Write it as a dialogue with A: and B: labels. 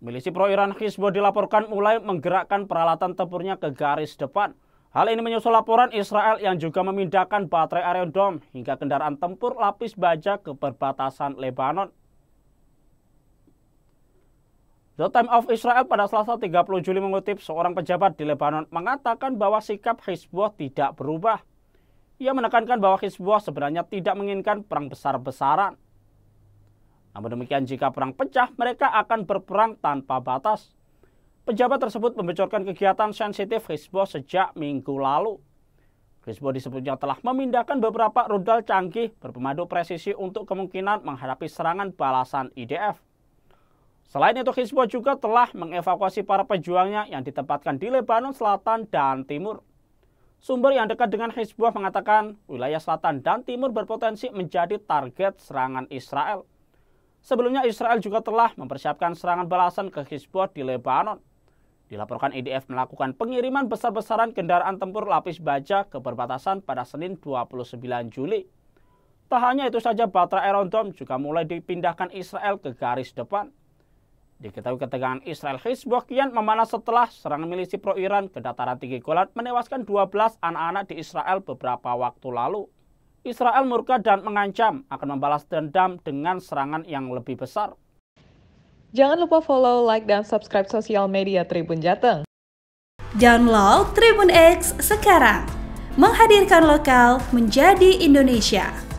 A: Milisi pro-Iran Hizbullah dilaporkan mulai menggerakkan peralatan tempurnya ke garis depan. Hal ini menyusul laporan Israel yang juga memindahkan baterai Iron Dome hingga kendaraan tempur lapis baja ke perbatasan Lebanon. The Time of Israel pada Selasa 30 Juli mengutip seorang pejabat di Lebanon mengatakan bahwa sikap Hizbullah tidak berubah. Ia menekankan bahwa Hizbullah sebenarnya tidak menginginkan perang besar-besaran. Namun demikian jika perang pecah, mereka akan berperang tanpa batas. Pejabat tersebut membocorkan kegiatan sensitif Hezbollah sejak minggu lalu. Hezbollah disebutnya telah memindahkan beberapa rudal canggih berpemadu presisi untuk kemungkinan menghadapi serangan balasan IDF. Selain itu, Hezbollah juga telah mengevakuasi para pejuangnya yang ditempatkan di Lebanon Selatan dan Timur. Sumber yang dekat dengan Hezbollah mengatakan wilayah selatan dan timur berpotensi menjadi target serangan Israel. Sebelumnya Israel juga telah mempersiapkan serangan balasan ke Hizbut di Lebanon. Dilaporkan IDF melakukan pengiriman besar-besaran kendaraan tempur lapis baja ke perbatasan pada Senin 29 Juli. Tak hanya itu saja, Batra Iron Dome juga mulai dipindahkan Israel ke garis depan. Diketahui ketegangan Israel Hizbut kian memanas setelah serangan milisi pro-Iran ke dataran tinggi Golan menewaskan 12 anak-anak di Israel beberapa waktu lalu. Israel murka dan mengancam akan membalas dendam dengan serangan yang lebih besar. Jangan lupa follow, like, dan subscribe sosial media Tribun Jateng. Download Tribun X sekarang. Menghadirkan lokal menjadi Indonesia.